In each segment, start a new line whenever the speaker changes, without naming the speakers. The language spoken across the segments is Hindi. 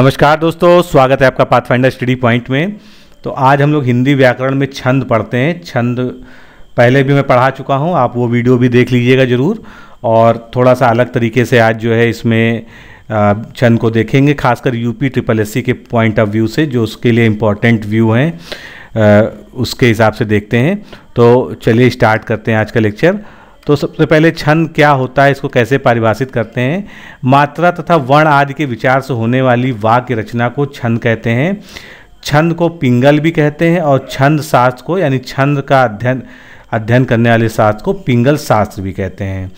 नमस्कार दोस्तों स्वागत है आपका पाथफाइंडर स्टडी पॉइंट में तो आज हम लोग हिंदी व्याकरण में छंद पढ़ते हैं छंद पहले भी मैं पढ़ा चुका हूँ आप वो वीडियो भी देख लीजिएगा ज़रूर और थोड़ा सा अलग तरीके से आज जो है इसमें छंद को देखेंगे खासकर यूपी ट्रिपल एस के पॉइंट ऑफ व्यू से जो उसके लिए इम्पोर्टेंट व्यू हैं उसके हिसाब से देखते हैं तो चलिए स्टार्ट करते हैं आज का लेक्चर तो सबसे पहले छंद क्या होता है इसको कैसे परिभाषित करते हैं मात्रा तथा वर्ण आदि के विचार से होने वाली वाक्य रचना को छंद कहते हैं छंद को पिंगल भी कहते हैं और छंद शास्त्र को यानी छंद का अध्ययन अध्ययन करने वाले शास्त्र को पिंगल शास्त्र भी कहते हैं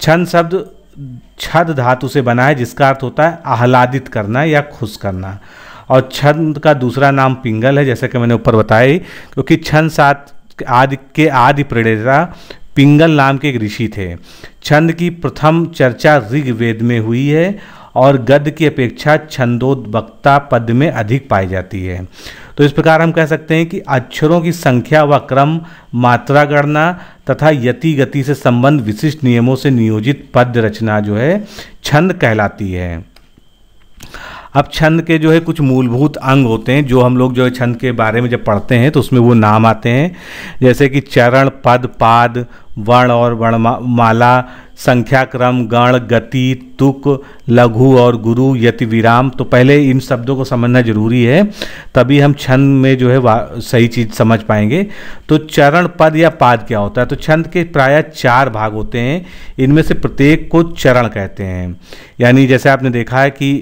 छंद शब्द छद धातु से बना है जिसका अर्थ होता है आह्लादित करना या खुश करना और छंद का दूसरा नाम पिंगल है जैसा कि मैंने ऊपर बताया क्योंकि छंद सात आदि के आदि प्रेरणा पिंगल नाम के एक ऋषि थे छंद की प्रथम चर्चा ऋग्वेद में हुई है और गद्य की अपेक्षा छंदोद्वक्ता पद में अधिक पाई जाती है तो इस प्रकार हम कह सकते हैं कि अक्षरों की संख्या व क्रम मात्रा गणना तथा यति गति से संबंध विशिष्ट नियमों से नियोजित पद रचना जो है छंद कहलाती है अब छंद के जो है कुछ मूलभूत अंग होते हैं जो हम लोग जो है छंद के बारे में जब पढ़ते हैं तो उसमें वो नाम आते हैं जैसे कि चरण पद पाद वर्ण और वर्णमाला संख्या क्रम गण गति तुक लघु और गुरु यति विराम तो पहले इन शब्दों को समझना जरूरी है तभी हम छंद में जो है सही चीज़ समझ पाएंगे तो चरण पद या पाद क्या होता है तो छंद के प्राय चार भाग होते हैं इनमें से प्रत्येक को चरण कहते हैं यानी जैसे आपने देखा है कि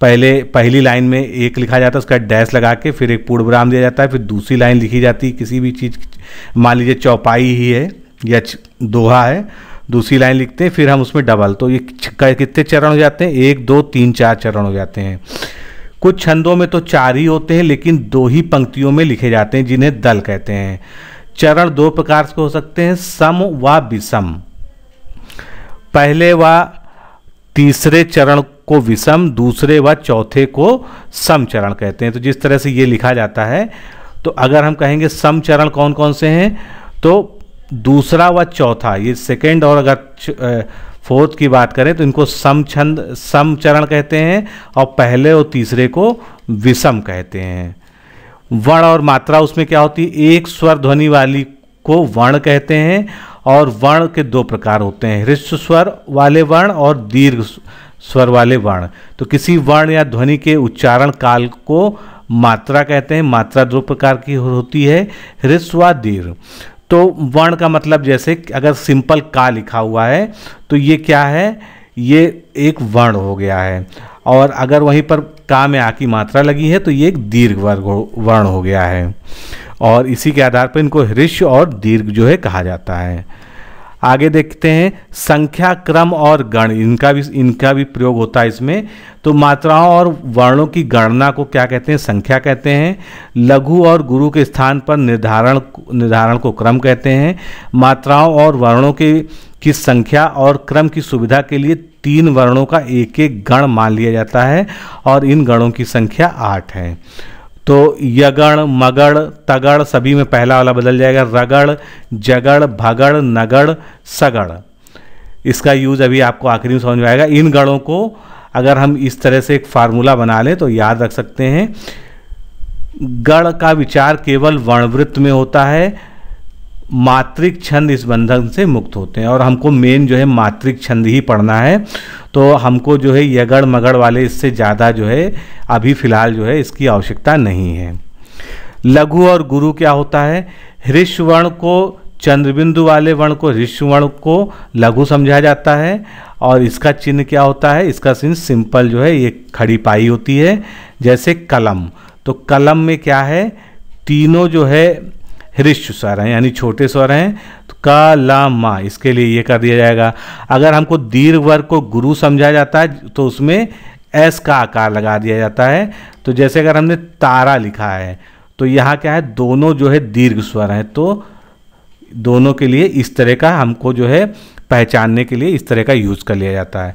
पहले पहली लाइन में एक लिखा जाता है उसका डैश लगा के फिर एक विराम दिया जाता है फिर दूसरी लाइन लिखी जाती है किसी भी चीज़ मान लीजिए चौपाई ही है या दोहा है दूसरी लाइन लिखते हैं फिर हम उसमें डबल तो ये कितने चरण हो जाते हैं एक दो तीन चार चरण हो जाते हैं कुछ छंदों में तो चार ही होते हैं लेकिन दो ही पंक्तियों में लिखे जाते हैं जिन्हें दल कहते हैं चरण दो प्रकार के हो सकते हैं सम व विषम पहले व तीसरे चरण को विषम दूसरे व चौथे को सम चरण कहते हैं तो जिस तरह से ये लिखा जाता है तो अगर हम कहेंगे सम चरण कौन कौन से हैं तो दूसरा व चौथा ये सेकेंड और अगर फोर्थ की बात करें तो इनको सम छंद सम चरण कहते हैं और पहले और तीसरे को विषम कहते हैं वर्ण और मात्रा उसमें क्या होती है एक स्वर ध्वनि वाली को वर्ण कहते हैं और वर्ण के दो प्रकार होते हैं हृष्ट स्वर वाले वर्ण और दीर्घ स्वर वाले वर्ण तो किसी वर्ण या ध्वनि के उच्चारण काल को मात्रा कहते हैं मात्रा दो प्रकार की होती है हृस्व व दीर्घ तो वर्ण का मतलब जैसे अगर सिंपल का लिखा हुआ है तो ये क्या है ये एक वर्ण हो गया है और अगर वहीं पर का में आ की मात्रा लगी है तो ये एक दीर्घ वर्ग वर्ण हो गया है और इसी के आधार पर इनको हृष्य और दीर्घ जो है कहा जाता है आगे देखते हैं संख्या क्रम और गण इनका भी इनका भी प्रयोग होता है इसमें तो मात्राओं और वर्णों की गणना को क्या कहते हैं संख्या कहते हैं लघु और गुरु के स्थान पर निर्धारण निर्धारण को क्रम कहते हैं मात्राओं और वर्णों के की संख्या और क्रम की सुविधा के लिए तीन वर्णों का एक एक गण मान लिया जाता है और इन गणों की संख्या आठ है तो यगण मगड़ तगड़ सभी में पहला वाला बदल जाएगा रगड़ जगड़ भगड़ नगड़ सगड़ इसका यूज अभी आपको आखिरी में समझ में आएगा इन गणों को अगर हम इस तरह से एक फार्मूला बना लें तो याद रख सकते हैं गण का विचार केवल वर्णवृत्त में होता है मात्रिक छंद इस बंधन से मुक्त होते हैं और हमको मेन जो है मात्रिक छंद ही पढ़ना है तो हमको जो है यगड़ मगड़ वाले इससे ज़्यादा जो है अभी फ़िलहाल जो है इसकी आवश्यकता नहीं है लघु और गुरु क्या होता है ऋष वर्ण को चंद्रबिंदु वाले वर्ण को ऋष वर्ण को लघु समझा जाता है और इसका चिन्ह क्या होता है इसका चिन्ह सिंपल जो है ये खड़ी पाई होती है जैसे कलम तो कलम में क्या है तीनों जो है हृष्य स्वर हैं यानी छोटे स्वर हैं तो का ला मा इसके लिए ये कर दिया जाएगा अगर हमको दीर्घ वर्ग को गुरु समझा जाता है तो उसमें एस का आकार लगा दिया जाता है तो जैसे अगर हमने तारा लिखा है तो यहाँ क्या है दोनों जो है दीर्घ स्वर हैं तो दोनों के लिए इस तरह का हमको जो है पहचानने के लिए इस तरह का यूज़ कर लिया जाता है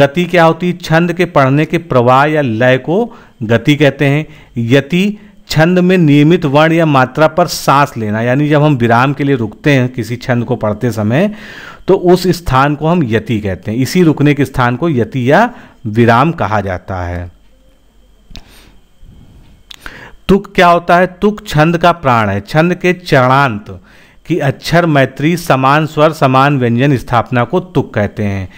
गति क्या होती है छंद के पढ़ने के प्रवाह या लय को गति कहते हैं यति छंद में नियमित वर्ण या मात्रा पर सांस लेना यानी जब हम विराम के लिए रुकते हैं किसी छंद को पढ़ते समय तो उस स्थान को हम यति कहते हैं इसी रुकने के स्थान को यति या विराम कहा जाता है तुक क्या होता है तुक छंद का प्राण है छंद के चरणांत की अक्षर मैत्री समान स्वर समान व्यंजन स्थापना को तुक कहते हैं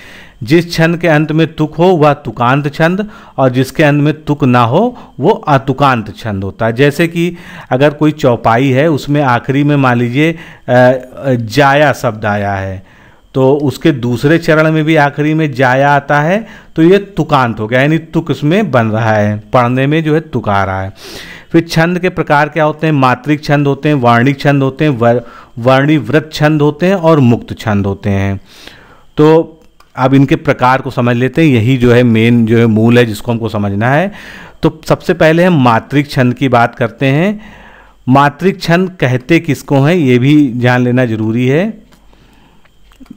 जिस छंद के अंत में तुक हो वह तुकांत छंद और जिसके अंत में तुक ना हो वो अतुकांत छंद होता है जैसे कि अगर कोई चौपाई है उसमें आखिरी में मान लीजिए जाया शब्द आया है तो उसके दूसरे चरण में भी आखिरी में जाया आता है तो ये तुकांत हो गया यानी तुक इसमें बन रहा है पढ़ने में जो है तुक आ रहा है फिर छंद के प्रकार क्या होते हैं मात्रिक छंद होते हैं वर्णिक छंद होते हैं वर्णिवृत छंद होते हैं और मुक्त छंद होते हैं तो अब इनके प्रकार को समझ लेते हैं यही जो है मेन जो है मूल है जिसको हमको समझना है तो सबसे पहले हम मात्रिक छंद की बात करते हैं मात्रिक छंद कहते किसको हैं ये भी जान लेना जरूरी है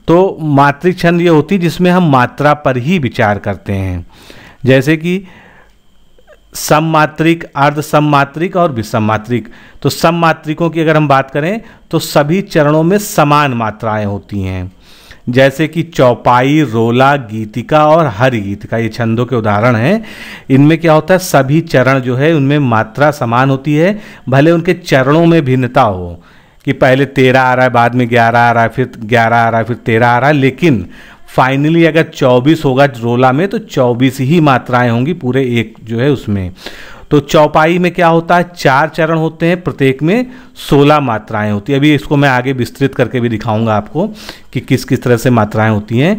तो मात्रिक छंद ये होती है जिसमें हम मात्रा पर ही विचार करते हैं जैसे कि सममात्रिक अर्ध सममात्रिक और विषममात्रिक तो सममात्रिकों की अगर हम बात करें तो सभी चरणों में समान मात्राएं होती हैं जैसे कि चौपाई रोला गीतिका और हर गीतिका ये छंदों के उदाहरण हैं इनमें क्या होता है सभी चरण जो है उनमें मात्रा समान होती है भले उनके चरणों में भिन्नता हो कि पहले तेरह आ रहा है बाद में ग्यारह आ रहा है फिर ग्यारह आ रहा है फिर तेरह आ रहा है लेकिन फाइनली अगर चौबीस होगा रोला में तो चौबीस ही मात्राएं होंगी पूरे एक जो है उसमें तो चौपाई में क्या होता है चार चरण होते हैं प्रत्येक में सोलह मात्राएं होती है अभी इसको मैं आगे विस्तृत करके भी दिखाऊंगा आपको कि किस किस तरह से मात्राएं होती हैं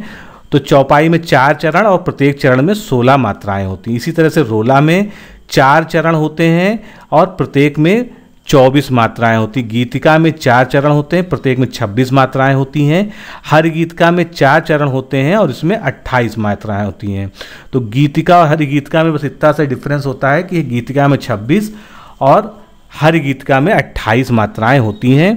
तो चौपाई में चार चरण और प्रत्येक चरण में सोलह मात्राएं होती हैं इसी तरह से रोला में चार चरण होते हैं और प्रत्येक में चौबीस मात्राएं होती गीतिका में चार चरण होते हैं प्रत्येक में छब्बीस मात्राएं होती हैं हर गीतिका में चार चरण होते हैं और इसमें अट्ठाईस मात्राएं होती हैं तो गीतिका और हर गीतिका में बस इतना सा डिफरेंस होता है कि गीतिका में छब्बीस और हर गीतिका में अट्ठाईस मात्राएं होती हैं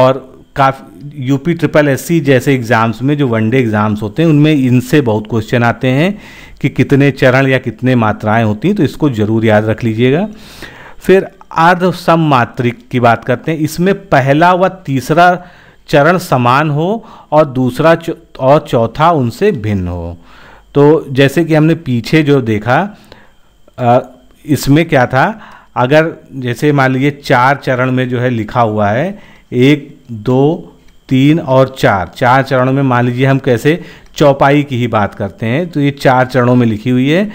और काफ़ी यूपी ट्रिपल एस जैसे एग्ज़ाम्स में जो वनडे एग्ज़ाम्स होते हैं उनमें इनसे बहुत क्वेश्चन आते हैं कि कितने चरण या कितने मात्राएं होती हैं तो इसको ज़रूर याद रख लीजिएगा फिर अर्ध सममात्रिक की बात करते हैं इसमें पहला व तीसरा चरण समान हो और दूसरा और चौथा उनसे भिन्न हो तो जैसे कि हमने पीछे जो देखा इसमें क्या था अगर जैसे मान लीजिए चार चरण में जो है लिखा हुआ है एक दो तीन और चार चार चरणों में मान लीजिए हम कैसे चौपाई की ही बात करते हैं तो ये चार चरणों में लिखी हुई है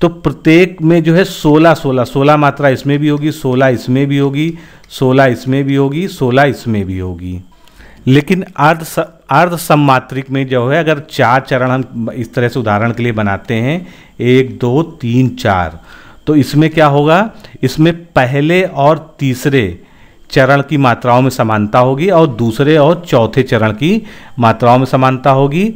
तो प्रत्येक में जो है सोलह सोलह सोलह मात्रा इसमें भी होगी सोलह इसमें भी होगी सोलह इसमें भी होगी सोलह इसमें भी होगी लेकिन अर्ध अर्ध सम्मात्रिक में जो है अगर चार चरण हम इस तरह से उदाहरण के लिए बनाते हैं एक दो तीन चार तो इसमें क्या होगा इसमें पहले और तीसरे चरण की मात्राओं में समानता होगी और दूसरे और चौथे चरण की मात्राओं में समानता होगी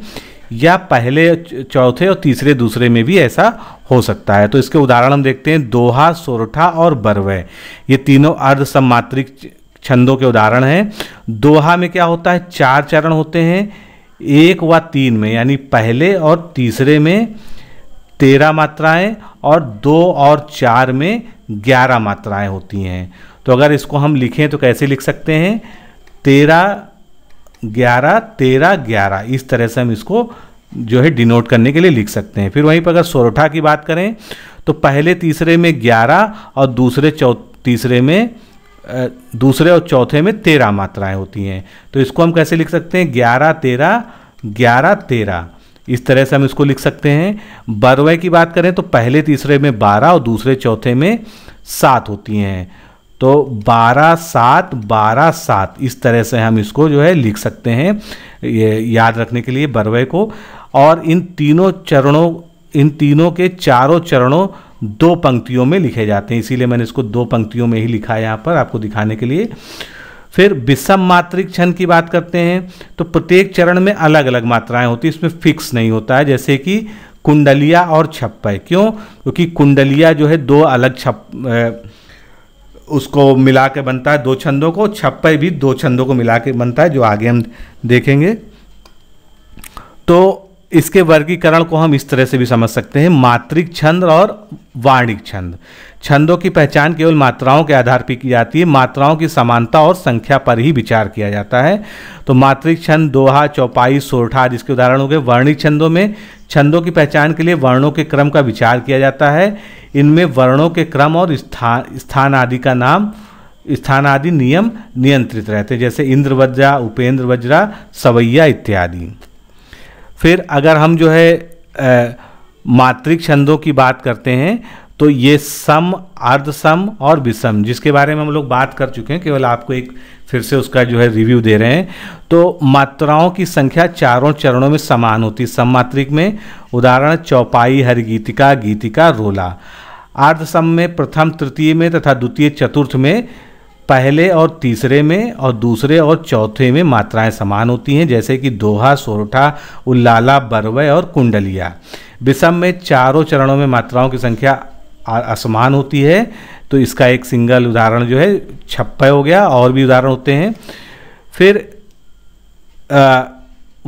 या पहले चौथे और तीसरे दूसरे में भी ऐसा हो सकता है तो इसके उदाहरण हम देखते हैं दोहा सोरठा और बरवय ये तीनों अर्ध सम्मात्रिक छंदों के उदाहरण हैं दोहा में क्या होता है चार चरण होते हैं एक व तीन में यानी पहले और तीसरे में तेरह मात्राएं और दो और चार में ग्यारह मात्राएं होती हैं तो अगर इसको हम लिखें तो कैसे लिख सकते हैं तेरह ग्यारह तेरह ग्यारह इस तरह से हम इसको जो है डिनोट करने के लिए लिख सकते हैं फिर वहीं पर अगर सोरठा की बात करें तो पहले तीसरे में ग्यारह और दूसरे तीसरे में दूसरे और चौथे में तेरह मात्राएं होती हैं तो इसको हम कैसे लिख सकते हैं ग्यारह तेरह ग्यारह तेरह इस तरह से हम इसको लिख सकते हैं बरवे की बात करें तो पहले तीसरे में बारह और दूसरे चौथे में सात होती हैं तो बारह सात बारह सात इस तरह से हम इसको जो है लिख सकते हैं ये याद रखने के लिए बरवे को और इन तीनों चरणों इन तीनों के चारों चरणों दो पंक्तियों में लिखे जाते हैं इसीलिए मैंने इसको दो पंक्तियों में ही लिखा है यहाँ पर आपको दिखाने के लिए फिर विषम मात्रिक क्षण की बात करते हैं तो प्रत्येक चरण में अलग अलग मात्राएं होती है इसमें फिक्स नहीं होता है जैसे कि कुंडलिया और छप्पय क्यों क्योंकि कुंडलिया जो है दो अलग छप उसको मिला के बनता है दो छंदों को छप्पे भी दो छंदों को मिला के बनता है जो आगे हम देखेंगे तो इसके वर्गीकरण को हम इस तरह से भी समझ सकते हैं मात्रिक छंद और वाणिक छंद छंदों की पहचान केवल मात्राओं के आधार पर की जाती है मात्राओं की समानता और संख्या पर ही विचार किया जाता है तो मात्रिक छंद दोहा चौपाई सोरठा जिसके उदाहरण हो गए वर्णिक छंदों में छंदों की पहचान के लिए वर्णों के क्रम का विचार किया जाता है इनमें वर्णों के क्रम और स्थान स्थान आदि का नाम स्थान आदि नियम नियंत्रित रहते हैं जैसे इंद्र वज्रा उपेंद्र वज्रा सवैया इत्यादि फिर अगर हम जो है मात्रिक छंदों की बात करते हैं तो ये सम अर्धसम और विषम जिसके बारे में हम लोग बात कर चुके हैं केवल आपको एक फिर से उसका जो है रिव्यू दे रहे हैं तो मात्राओं की संख्या चारों चरणों में समान होती है सममात्रिक में उदाहरण चौपाई हरिगीतिका गीतिका रोला अर्धसम में प्रथम तृतीय में तथा द्वितीय चतुर्थ में पहले और तीसरे में और दूसरे और चौथे में मात्राएं समान होती हैं जैसे कि दोहा सोरठा उल्लाला बरवय और कुंडलिया विषम में चारों चरणों में मात्राओं की संख्या असमान होती है तो इसका एक सिंगल उदाहरण जो है छप्पय हो गया और भी उदाहरण होते हैं फिर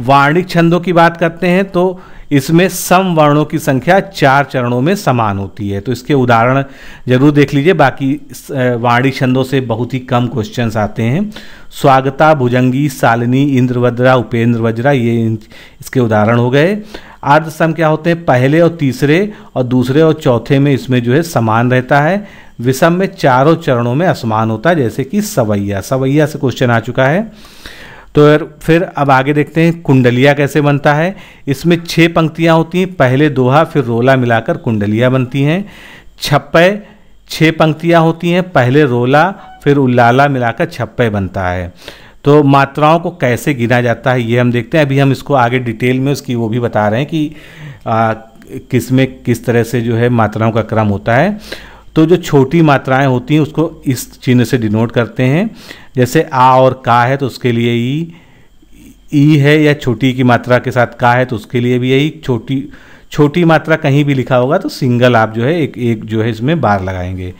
वाणिक छंदों की बात करते हैं तो इसमें सम वर्णों की संख्या चार चरणों में समान होती है तो इसके उदाहरण जरूर देख लीजिए बाकी वाणी छंदों से बहुत ही कम क्वेश्चंस आते हैं स्वागता भुजंगी सालिनी इंद्रवज्रा उपेंद्र वज्रा ये इसके उदाहरण हो गए अर्धसम क्या होते हैं पहले और तीसरे और दूसरे और चौथे में इसमें जो है समान रहता है विषम में चारों चरणों में असमान होता है जैसे कि सवैया सवैया से क्वेश्चन आ चुका है तो यार फिर अब आगे देखते हैं कुंडलिया कैसे बनता है इसमें छः पंक्तियाँ होती हैं पहले दोहा फिर रोला मिलाकर कुंडलिया बनती हैं छप्पे छः पंक्तियाँ होती हैं पहले रोला फिर उल्लाला मिलाकर छप्पे बनता है तो मात्राओं को कैसे गिना जाता है ये हम देखते हैं अभी हम इसको आगे डिटेल में उसकी वो भी बता रहे हैं कि आ, किस में किस तरह से जो है मात्राओं का क्रम होता है तो जो छोटी मात्राएं होती हैं उसको इस चिन्ह से डिनोट करते हैं जैसे आ और का है तो उसके लिए ई ई है या छोटी की मात्रा के साथ का है तो उसके लिए भी यही छोटी छोटी मात्रा कहीं भी लिखा होगा तो सिंगल आप जो है एक एक जो है इसमें बार लगाएंगे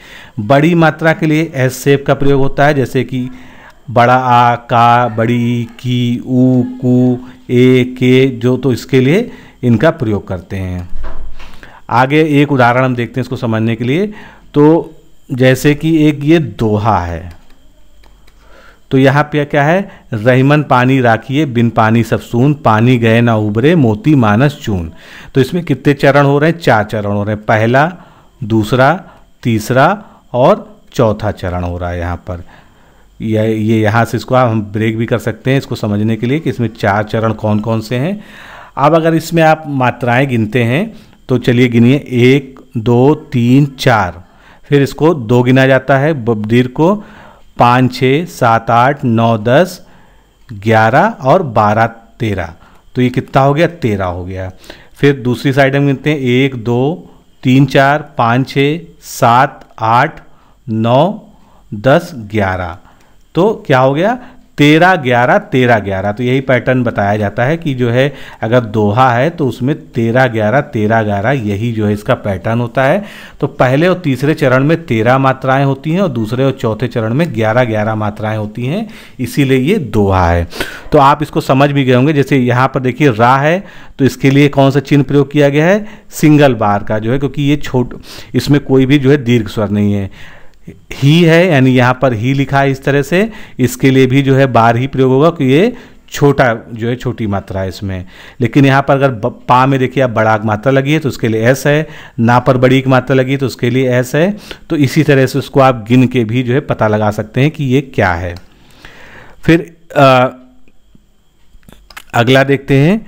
बड़ी मात्रा के लिए एस सेप का प्रयोग होता है जैसे कि बड़ा आ का बड़ी की ऊ कु ए के जो तो इसके लिए इनका प्रयोग करते हैं आगे एक उदाहरण हम देखते हैं इसको समझने के लिए तो जैसे कि एक ये दोहा है तो यहाँ पे क्या है रहीमन पानी राखिए बिन पानी सब सून पानी गए ना उबरे मोती मानस चून तो इसमें कितने चरण हो रहे हैं चार चरण हो रहे हैं पहला दूसरा तीसरा और चौथा चरण हो रहा है यहाँ पर यह ये यहाँ से इसको हम ब्रेक भी कर सकते हैं इसको समझने के लिए कि इसमें चार चरण कौन कौन से हैं अब अगर इसमें आप मात्राएं गिनते हैं तो चलिए गिनिए एक दो तीन चार फिर इसको दो गिना जाता है बबदीर को पाँच छः सात आठ नौ दस ग्यारह और बारह तेरह तो ये कितना हो गया तेरह हो गया फिर दूसरी साइड हम गिनते हैं एक दो तीन चार पाँच छः सात आठ नौ दस ग्यारह तो क्या हो गया तेरह ग्यारह तेरह ग्यारह तो यही पैटर्न बताया जाता है कि जो है अगर दोहा है तो उसमें तेरह ग्यारह तेरह ग्यारह यही जो है इसका पैटर्न होता है तो पहले और तीसरे चरण में तेरह मात्राएं होती हैं और दूसरे और चौथे चरण में ग्यारह ग्यारह मात्राएं होती हैं इसीलिए ये दोहा है तो आप इसको समझ भी गए होंगे जैसे यहाँ पर देखिए रा है तो इसके लिए कौन सा चिन्ह प्रयोग किया गया है सिंगल बार का जो है क्योंकि ये छोट इसमें कोई भी जो है दीर्घ स्वर नहीं है ही है यानी यहाँ पर ही लिखा है इस तरह से इसके लिए भी जो है बार ही प्रयोग होगा कि ये छोटा जो है छोटी मात्रा है इसमें लेकिन यहाँ पर अगर पा में देखिए आप बड़ा मात्रा लगी है तो उसके लिए एस है ना पर बड़ी की मात्रा लगी है तो उसके लिए एस है तो इसी तरह से उसको आप गिन के भी जो है पता लगा सकते हैं कि ये क्या है फिर आ, अगला देखते हैं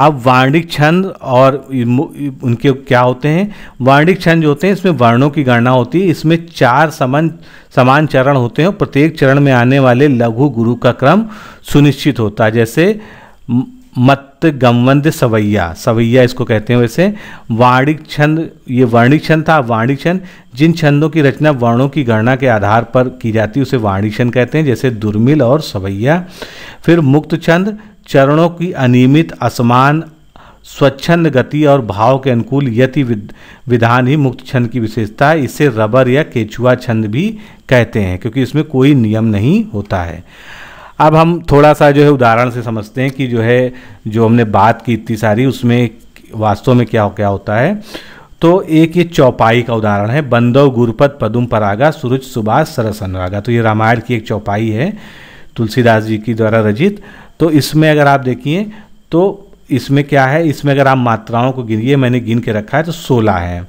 अब वार्णिक छंद और उनके क्या होते हैं वार्णिक छंद जो होते हैं इसमें वर्णों की गणना होती है इसमें चार समान समान चरण होते हैं प्रत्येक चरण में आने वाले लघु गुरु का क्रम सुनिश्चित होता है जैसे मत गमवंद सवैया सवैया इसको कहते हैं वैसे वाणिक छंद ये वर्णिक छंद था वाणिक छंद जिन छंदों की रचना वर्णों की गणना के आधार पर की जाती है उसे वाणिक छंद कहते हैं जैसे दुर्मिल और सवैया फिर मुक्त छंद चरणों की अनियमित असमान स्वच्छंद गति और भाव के अनुकूल यति विधान ही मुक्त छंद की विशेषता है इसे रबर या केचुआ छंद भी कहते हैं क्योंकि इसमें कोई नियम नहीं होता है अब हम थोड़ा सा जो है उदाहरण से समझते हैं कि जो है जो हमने बात की इतनी सारी उसमें वास्तव में क्या हो क्या होता है तो एक ये चौपाई का उदाहरण है बंदव गुरुपद पदुम परागा सूरज सुभाष सरस अनुरागा तो ये रामायण की एक चौपाई है तुलसीदास जी की द्वारा रचित तो इसमें अगर आप देखिए तो इसमें क्या है इसमें अगर आप मात्राओं को गिनिए मैंने गिन के रखा है तो सोलह है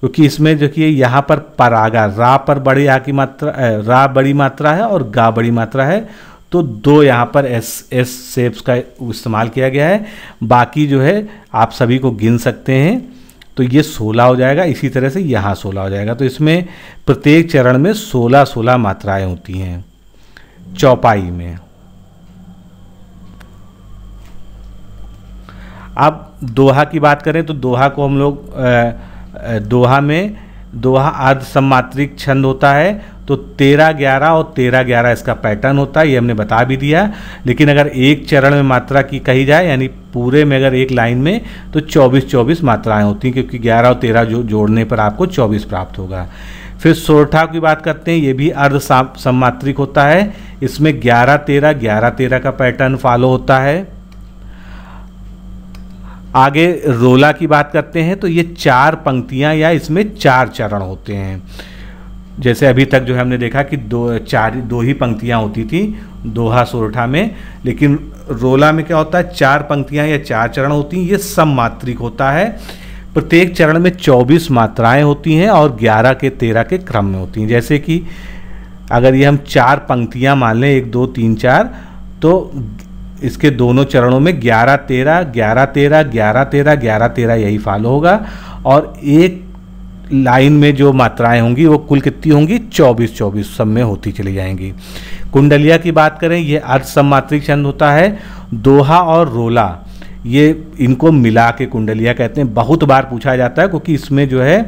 क्योंकि इसमें जो कि यहाँ पर परागा रा पर बड़ी आ की मात्रा रा बड़ी मात्रा है और गा बड़ी मात्रा है तो दो यहाँ पर एस एस सेप्स का इस्तेमाल किया गया है बाकी जो है आप सभी को गिन सकते हैं तो ये सोलह हो जाएगा इसी तरह से यहाँ सोलह हो जाएगा तो इसमें प्रत्येक चरण में सोलह सोलह मात्राएँ होती हैं चौपाई में अब दोहा की बात करें तो दोहा को हम लोग दोहा में दोहा अर्धसमात्रिक सम्मात्रिक छंद होता है तो तेरह ग्यारह और तेरह ग्यारह इसका पैटर्न होता है ये हमने बता भी दिया लेकिन अगर एक चरण में मात्रा की कही जाए यानी पूरे में अगर एक लाइन में तो चौबीस चौबीस मात्राएं होती हैं क्योंकि ग्यारह और तेरह जो जोड़ने पर आपको चौबीस प्राप्त होगा फिर सोरठा की बात करते हैं ये भी अर्ध सम्मात्रिक होता है इसमें ग्यारह तेरह ग्यारह तेरह का पैटर्न फॉलो होता है आगे रोला की बात करते हैं तो ये चार पंक्तियाँ या इसमें चार चरण होते हैं जैसे अभी तक जो है हमने देखा कि दो चार दो ही पंक्तियाँ होती थी दोहा सोरठा में लेकिन रोला में क्या होता है चार पंक्तियाँ या चार चरण होती हैं ये सम मात्रिक होता है प्रत्येक चरण में 24 मात्राएं होती हैं और 11 के 13 के क्रम में होती हैं जैसे कि अगर ये हम चार पंक्तियाँ मान लें एक दो तीन चार तो इसके दोनों चरणों में ग्यारह तेरह ग्यारह तेरह ग्यारह तेरह ग्यारह तेरह यही फॉलो होगा और एक लाइन में जो मात्राएं होंगी वो कुल कितनी होंगी चौबीस चौबीस सब में होती चली जाएंगी कुंडलिया की बात करें ये अर्ध सम्मात्रिक छंद होता है दोहा और रोला ये इनको मिला के कुंडलिया कहते हैं बहुत बार पूछा जाता है क्योंकि इसमें जो है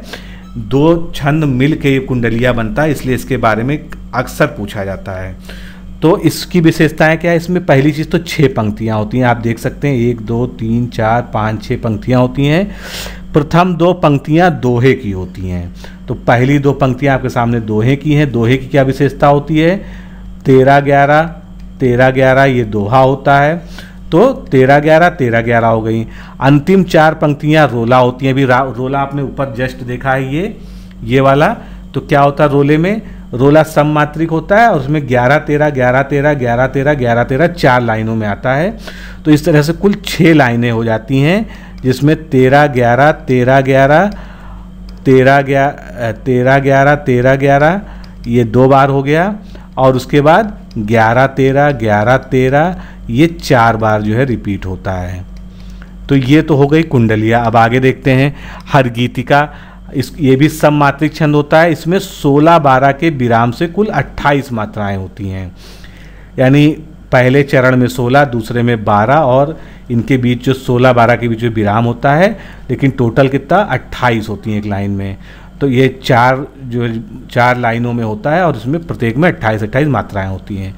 दो छंद मिल के ये कुंडलिया बनता है इसलिए इसके बारे में अक्सर पूछा जाता है तो इसकी विशेषताएं क्या है इसमें पहली चीज़ तो छः पंक्तियाँ होती हैं आप देख सकते हैं एक दो तीन चार पाँच छः पंक्तियाँ होती हैं प्रथम दो पंक्तियाँ दोहे की होती हैं तो पहली दो पंक्तियाँ आपके सामने दोहे की हैं दोहे की क्या विशेषता होती है तेरह ग्यारह तेरह ग्यारह ये दोहा होता है तो तेरह ग्यारह तेरह ग्यारह हो गई अंतिम चार पंक्तियाँ रोला होती हैं अभी रोला आपने ऊपर जस्ट देखा है ये ये वाला तो क्या होता है रोले में रोला सम मात्रिक होता है और उसमें ग्यारह तेरह ग्यारह तेरह ग्यारह तेरह ग्यारह तेरह चार लाइनों में आता है तो इस तरह से कुल छः लाइनें हो जाती हैं जिसमें तेरह ग्यारह तेरह ग्यारह तेरह ग्यारह तेरह ग्यारह तेरह ग्यारह ये दो बार हो गया और उसके बाद ग्यारह तेरह ग्यारह तेरह ये चार बार जो है रिपीट होता है तो ये तो हो गई कुंडलिया अब आगे देखते हैं हर गीतिका इस ये भी सम मात्रिक छंद होता है इसमें 16 बारह के विराम से कुल 28 मात्राएं होती हैं यानी पहले चरण में 16 दूसरे में 12 और इनके बीच जो 16 बारह के बीच जो विराम होता है लेकिन टोटल कितना 28 होती हैं एक लाइन में तो ये चार जो चार लाइनों में होता है और इसमें प्रत्येक में 28 28 मात्राएं होती हैं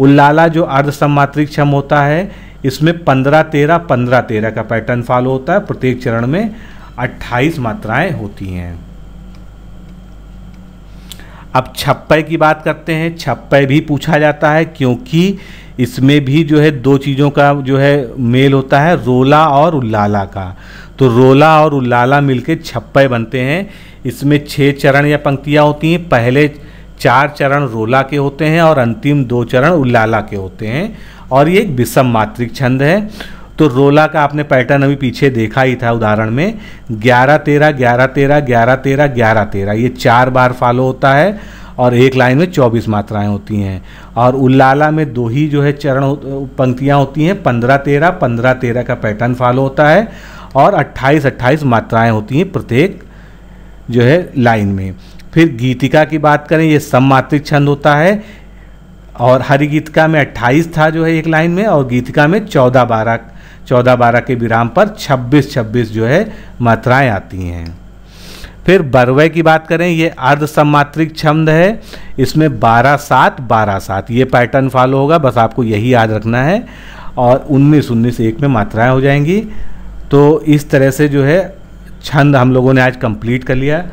उल्लाला जो अर्ध सम्मात्रिक छम होता है इसमें 15 13 15 13 का पैटर्न फॉलो होता है प्रत्येक चरण में 28 मात्राएं होती हैं अब छप्पे की बात करते हैं छप्पे भी पूछा जाता है क्योंकि इसमें भी जो है दो चीज़ों का जो है मेल होता है रोला और उल्लाला का तो रोला और उल्लाला मिलके छप्पे बनते हैं इसमें छः चरण या पंक्तियाँ होती हैं पहले चार चरण रोला के होते हैं और अंतिम दो चरण उल्लाला के होते हैं और ये एक विषम मात्रिक छंद है तो रोला का आपने पैटर्न अभी पीछे देखा ही था उदाहरण में ग्यारह तेरह ग्यारह तेरह ग्यारह तेरह ग्यारह तेरह ये चार बार फॉलो होता है और एक लाइन में चौबीस मात्राएं होती हैं और उल्लाला में दो ही जो है चरण पंक्तियां होती हैं पंद्रह तेरह पंद्रह तेरह का पैटर्न फॉलो होता है और अट्ठाईस अट्ठाईस मात्राएं होती हैं प्रत्येक जो है लाइन में फिर गीतिका की बात करें ये सम्मात्रिक छंद होता है और हरि गीतिका में अट्ठाईस था जो है एक लाइन में और गीतिका में चौदह बारह चौदह बारह के विराम पर छब्बीस छब्बीस जो है मात्राएँ आती हैं फिर बरवय की बात करें ये अर्ध सम्मात्रिक छंद है इसमें बारह सात बारह सात ये पैटर्न फॉलो होगा बस आपको यही याद रखना है और उन्नीस उन्नीस एक में मात्राएं हो जाएंगी तो इस तरह से जो है छंद हम लोगों ने आज कंप्लीट कर लिया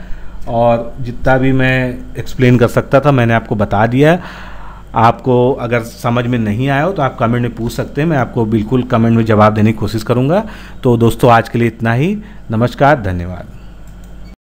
और जितना भी मैं एक्सप्लेन कर सकता था मैंने आपको बता दिया आपको अगर समझ में नहीं आया हो तो आप कमेंट में पूछ सकते हैं मैं आपको बिल्कुल कमेंट में जवाब देने की कोशिश करूँगा तो दोस्तों आज के लिए इतना ही नमस्कार धन्यवाद